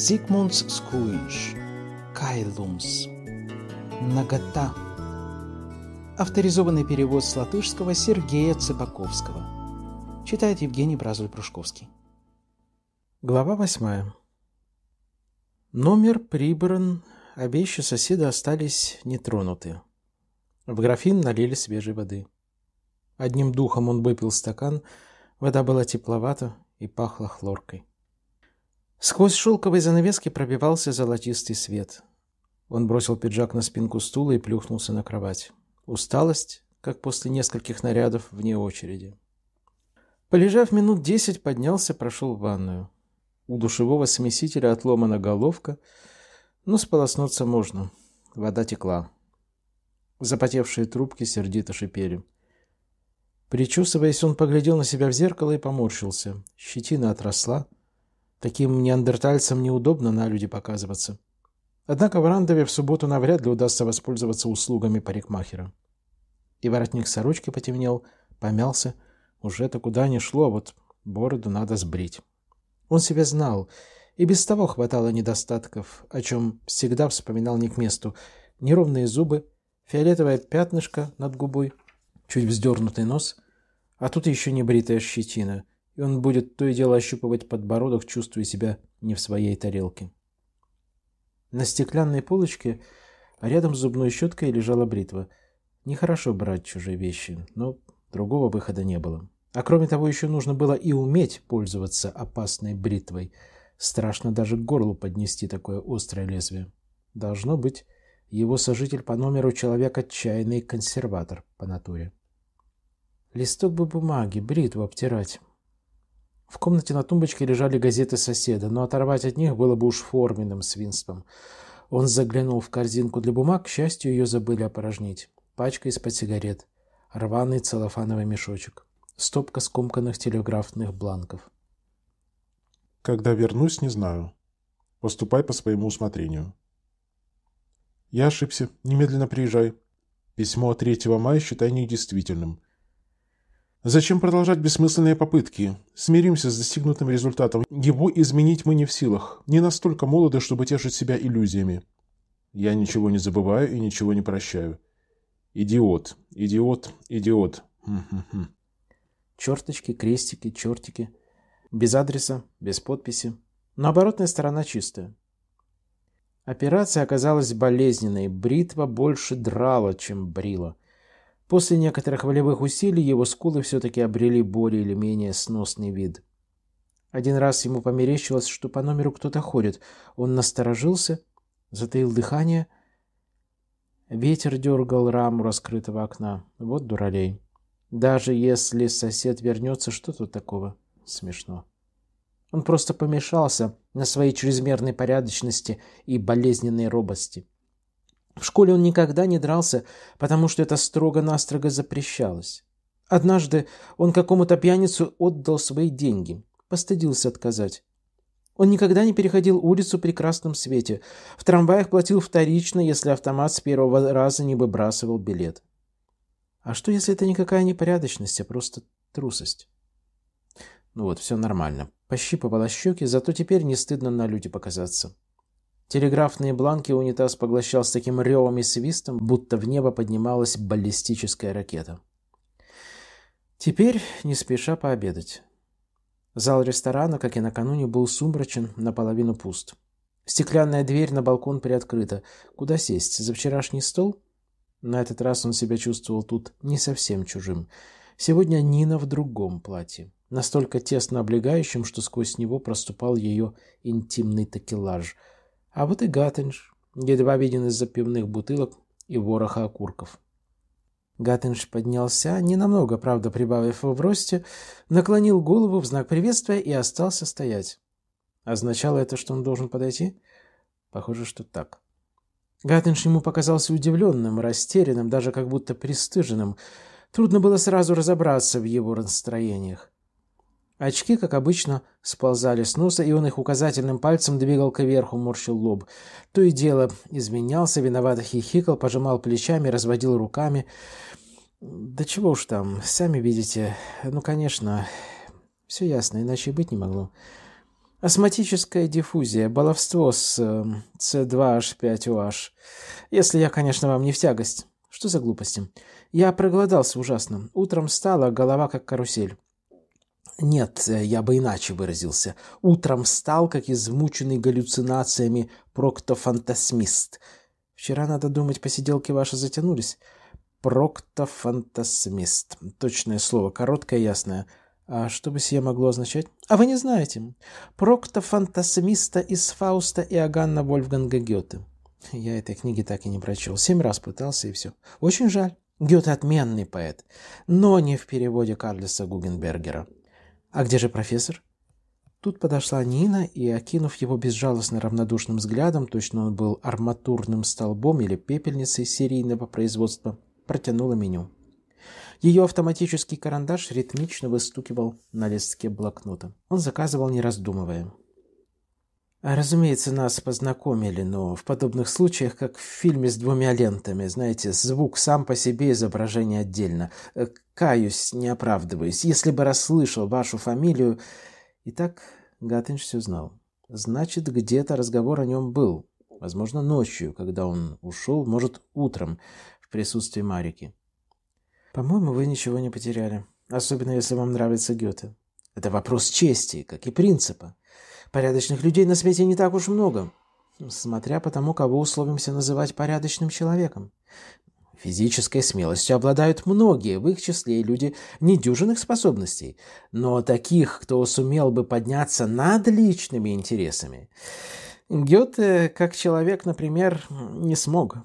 Zigmunds skūjiņš, kailums, нагота. Авторизованный перевод с латышского Сергея Цыбаковского. Читает Евгений Бразуль-Прушковский. Глава восьмая. Номер прибран, а вещи соседа остались нетронуты. В графин налили свежей воды. Одним духом он выпил стакан, вода была тепловата и пахла хлоркой. Сквозь шелковые занавески пробивался золотистый свет. Он бросил пиджак на спинку стула и плюхнулся на кровать. Усталость, как после нескольких нарядов вне очереди. Полежав минут десять, поднялся, прошел в ванную. У душевого смесителя отломана головка, но сполоснуться можно. Вода текла. Запотевшие трубки сердито шипели. Причесываясь, он поглядел на себя в зеркало и поморщился. Щетина отросла — Таким неандертальцам неудобно на люди показываться. Однако в Рандове в субботу навряд ли удастся воспользоваться услугами парикмахера. И воротник сорочки потемнел, помялся. уже это куда ни шло, вот бороду надо сбрить. Он себя знал, и без того хватало недостатков, о чем всегда вспоминал не к месту. Неровные зубы, фиолетовое пятнышко над губой, чуть вздернутый нос, а тут еще небритая щетина — и он будет то и дело ощупывать подбородок, чувствуя себя не в своей тарелке. На стеклянной полочке рядом с зубной щеткой лежала бритва. Нехорошо брать чужие вещи, но другого выхода не было. А кроме того, еще нужно было и уметь пользоваться опасной бритвой. Страшно даже к горлу поднести такое острое лезвие. Должно быть, его сожитель по номеру человек отчаянный консерватор по натуре. Листок бы бумаги, бритву обтирать. В комнате на тумбочке лежали газеты соседа, но оторвать от них было бы уж форменным свинством. Он заглянул в корзинку для бумаг, к счастью, ее забыли опорожнить. Пачка из-под сигарет, рваный целлофановый мешочек, стопка скомканных телеграфных бланков. «Когда вернусь, не знаю. Поступай по своему усмотрению». «Я ошибся. Немедленно приезжай. Письмо 3 мая считай недействительным. Зачем продолжать бессмысленные попытки? Смиримся с достигнутым результатом. Его изменить мы не в силах. Не настолько молоды, чтобы тешить себя иллюзиями. Я ничего не забываю и ничего не прощаю. Идиот, идиот, идиот. Черточки, крестики, чертики. Без адреса, без подписи. Но оборотная сторона чистая. Операция оказалась болезненной. Бритва больше драла, чем брила. После некоторых волевых усилий его скулы все-таки обрели более или менее сносный вид. Один раз ему померещилось, что по номеру кто-то ходит. Он насторожился, затаил дыхание. Ветер дергал раму раскрытого окна. Вот дуралей. Даже если сосед вернется, что тут такого? Смешно. Он просто помешался на своей чрезмерной порядочности и болезненной робости. В школе он никогда не дрался, потому что это строго-настрого запрещалось. Однажды он какому-то пьяницу отдал свои деньги, постыдился отказать. Он никогда не переходил улицу при красном свете, в трамваях платил вторично, если автомат с первого раза не выбрасывал билет. А что, если это никакая не порядочность, а просто трусость? Ну вот, все нормально. Пощипывала щеки, зато теперь не стыдно на люди показаться. Телеграфные бланки унитаз поглощал с таким ревом и свистом, будто в небо поднималась баллистическая ракета. Теперь не спеша пообедать. Зал ресторана, как и накануне, был сумрачен, наполовину пуст. Стеклянная дверь на балкон приоткрыта. Куда сесть? За вчерашний стол? На этот раз он себя чувствовал тут не совсем чужим. Сегодня Нина в другом платье, настолько тесно облегающим, что сквозь него проступал ее интимный такелаж – а вот и Гаттенш, едва виден из-за пивных бутылок и вороха окурков. Гаттенш поднялся, ненамного, правда, прибавив в росте, наклонил голову в знак приветствия и остался стоять. Означало это, что он должен подойти? Похоже, что так. Гаттенш ему показался удивленным, растерянным, даже как будто пристыженным. Трудно было сразу разобраться в его настроениях. Очки, как обычно, сползали с носа, и он их указательным пальцем двигал кверху, морщил лоб. То и дело изменялся, виновато хихикал, пожимал плечами, разводил руками. Да чего уж там, сами видите. Ну, конечно, все ясно, иначе и быть не могло. Астматическая диффузия, баловство с эм, С2H5OH. Если я, конечно, вам не в тягость. Что за глупости? Я проголодался ужасно. Утром встала, голова как карусель. Нет, э, я бы иначе выразился. Утром встал, как измученный галлюцинациями проктофантасмист. Вчера, надо думать, посиделки ваши затянулись. Проктофантасмист. Точное слово, короткое ясное. А что бы сие могло означать? А вы не знаете. Проктофантасмиста из Фауста и Аганна Вольфганга Гёте. Я этой книги так и не прочел. Семь раз пытался, и все. Очень жаль. Гёте отменный поэт, но не в переводе Карлиса Гугенбергера. «А где же профессор?» Тут подошла Нина и, окинув его безжалостно равнодушным взглядом, точно он был арматурным столбом или пепельницей серийного производства, протянула меню. Ее автоматический карандаш ритмично выстукивал на листке блокнота. Он заказывал, не раздумывая. Разумеется, нас познакомили, но в подобных случаях, как в фильме с двумя лентами, знаете, звук сам по себе, изображение отдельно. Э, каюсь, не оправдываюсь. Если бы расслышал вашу фамилию... Итак, Гатынш все знал. Значит, где-то разговор о нем был. Возможно, ночью, когда он ушел, может, утром, в присутствии Марики. По-моему, вы ничего не потеряли. Особенно, если вам нравится Гёте. Это вопрос чести, как и принципа. Порядочных людей на свете не так уж много, смотря по тому, кого условимся называть порядочным человеком. Физической смелостью обладают многие, в их числе и люди недюжинных способностей, но таких, кто сумел бы подняться над личными интересами. Гёте, как человек, например, не смог.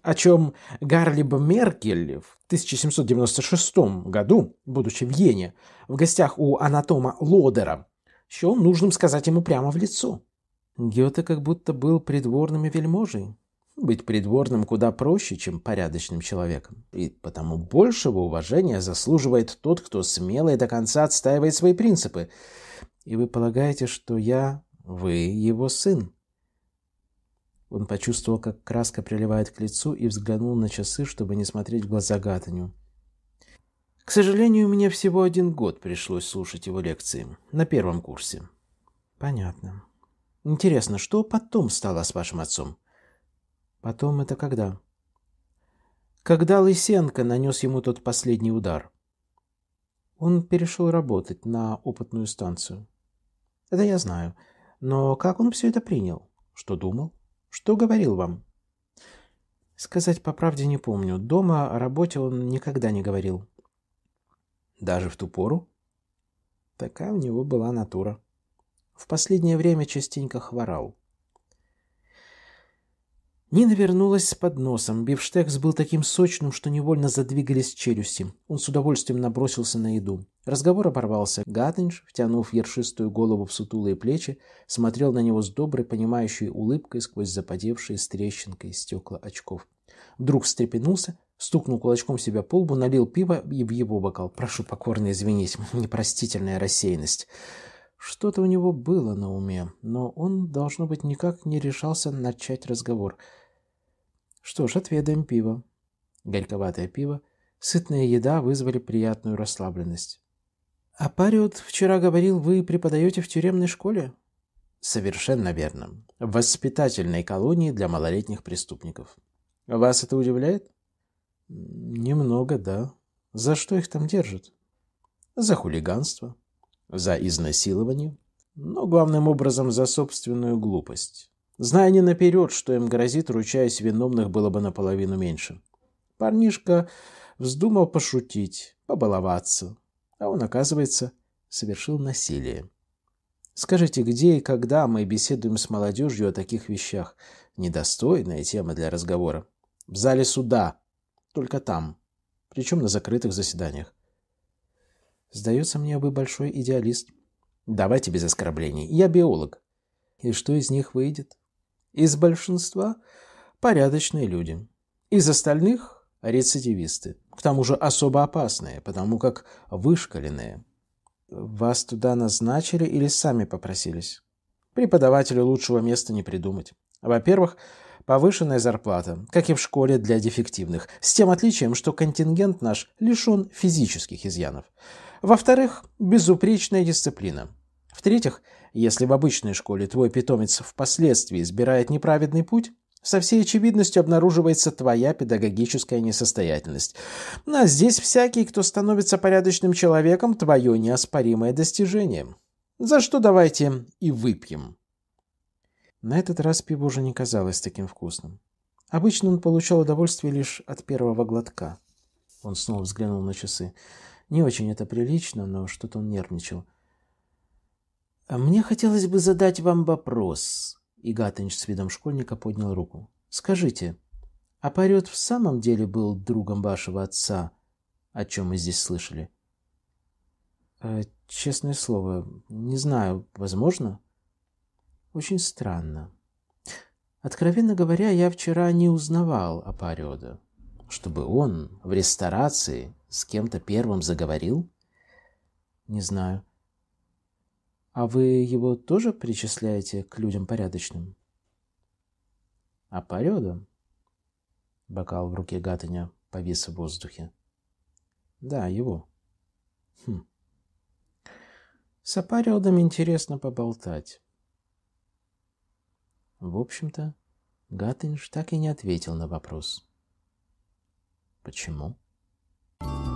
О чем Гарлиб Меркель в 1796 году, будучи в Йене, в гостях у анатома Лодера, счел нужным сказать ему прямо в лицо. Гёте как будто был придворным и вельможей. Быть придворным куда проще, чем порядочным человеком, и потому большего уважения заслуживает тот, кто смело и до конца отстаивает свои принципы. И вы полагаете, что я, вы его сын? Он почувствовал, как краска приливает к лицу, и взглянул на часы, чтобы не смотреть в глаза Гатаню. К сожалению, мне всего один год пришлось слушать его лекции на первом курсе. Понятно. Интересно, что потом стало с вашим отцом? Потом это когда? Когда Лысенко нанес ему тот последний удар. Он перешел работать на опытную станцию. Это я знаю. Но как он все это принял? Что думал? Что говорил вам? Сказать по правде не помню. Дома о работе он никогда не говорил. Даже в ту пору? Такая у него была натура. В последнее время частенько хворал. Нина вернулась с подносом. Бифштекс был таким сочным, что невольно задвигались челюсти. Он с удовольствием набросился на еду. Разговор оборвался. Гаттенш, втянув ершистую голову в сутулые плечи, смотрел на него с доброй, понимающей улыбкой сквозь западевшие с трещинкой стекла очков. Вдруг встрепенулся, стукнул кулачком себя по лбу, налил пиво и в его бокал. «Прошу покорно извинить, непростительная рассеянность». Что-то у него было на уме, но он, должно быть, никак не решался начать разговор. «Что ж, отведаем пиво». Горьковатое пиво, сытная еда вызвали приятную расслабленность. «А Париот вчера говорил, вы преподаете в тюремной школе?» «Совершенно верно. В воспитательной колонии для малолетних преступников». «Вас это удивляет?» Немного, да. За что их там держат? За хулиганство, за изнасилование, но главным образом за собственную глупость. Зная не наперед, что им грозит, ручаясь виновных было бы наполовину меньше. Парнишка вздумал пошутить, побаловаться, а он, оказывается, совершил насилие. Скажите, где и когда мы беседуем с молодежью о таких вещах? Недостойная тема для разговора. В зале суда, только там. Причем на закрытых заседаниях. Сдается мне, вы большой идеалист. Давайте без оскорблений. Я биолог. И что из них выйдет? Из большинства – порядочные люди. Из остальных – рецидивисты. К тому же особо опасные, потому как вышкаленные. Вас туда назначили или сами попросились? Преподавателю лучшего места не придумать. Во-первых, повышенная зарплата, как и в школе для дефективных, с тем отличием, что контингент наш лишен физических изъянов. Во-вторых, безупречная дисциплина. В-третьих, если в обычной школе твой питомец впоследствии избирает неправедный путь, со всей очевидностью обнаруживается твоя педагогическая несостоятельность. Ну, а здесь всякий, кто становится порядочным человеком, твое неоспоримое достижение. За что давайте и выпьем. На этот раз пиво уже не казалось таким вкусным. Обычно он получал удовольствие лишь от первого глотка. Он снова взглянул на часы. Не очень это прилично, но что-то он нервничал. «А «Мне хотелось бы задать вам вопрос», — Игатыч с видом школьника поднял руку. «Скажите, а Парет в самом деле был другом вашего отца, о чем мы здесь слышали?» «Э, «Честное слово, не знаю, возможно?» Очень странно. Откровенно говоря, я вчера не узнавал о Париода. Чтобы он в ресторации с кем-то первым заговорил? Не знаю. А вы его тоже причисляете к людям порядочным? А Париода? Бокал в руке Гатаня повис в воздухе. Да, его. Хм. С Апариодом интересно поболтать. В общем-то, Гаттинж так и не ответил на вопрос. Почему? Почему?